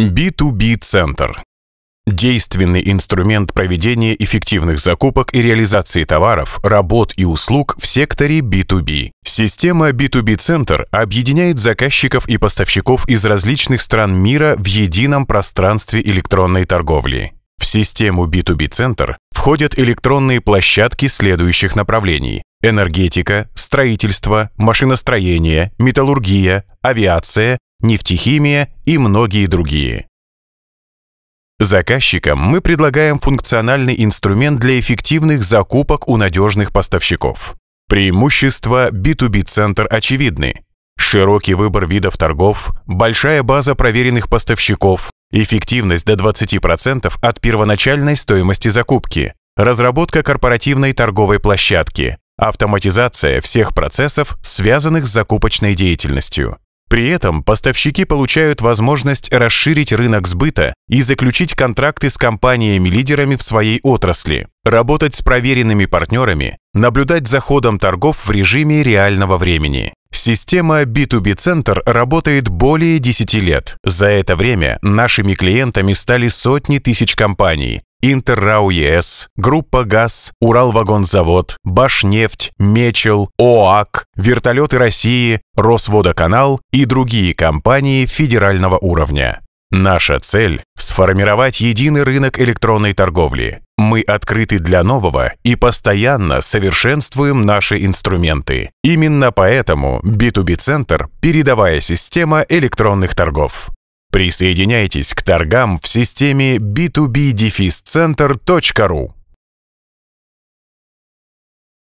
B2B-центр. Действенный инструмент проведения эффективных закупок и реализации товаров, работ и услуг в секторе B2B. Система B2B-центр объединяет заказчиков и поставщиков из различных стран мира в едином пространстве электронной торговли. В систему B2B-центр входят электронные площадки следующих направлений – энергетика, строительство, машиностроение, металлургия, авиация нефтехимия и многие другие. Заказчикам мы предлагаем функциональный инструмент для эффективных закупок у надежных поставщиков. Преимущества B2B-центр очевидны. Широкий выбор видов торгов, большая база проверенных поставщиков, эффективность до 20% от первоначальной стоимости закупки, разработка корпоративной торговой площадки, автоматизация всех процессов, связанных с закупочной деятельностью. При этом поставщики получают возможность расширить рынок сбыта и заключить контракты с компаниями-лидерами в своей отрасли, работать с проверенными партнерами, наблюдать за ходом торгов в режиме реального времени. Система B2B Center работает более 10 лет. За это время нашими клиентами стали сотни тысяч компаний, Интеррау Группа ГАЗ, Уралвагонзавод, Башнефть, Мечел, ОАК, Вертолеты России, Росводоканал и другие компании федерального уровня. Наша цель – сформировать единый рынок электронной торговли. Мы открыты для нового и постоянно совершенствуем наши инструменты. Именно поэтому B2B-центр – передовая система электронных торгов. Присоединяйтесь к торгам в системе b2b-centr.ru.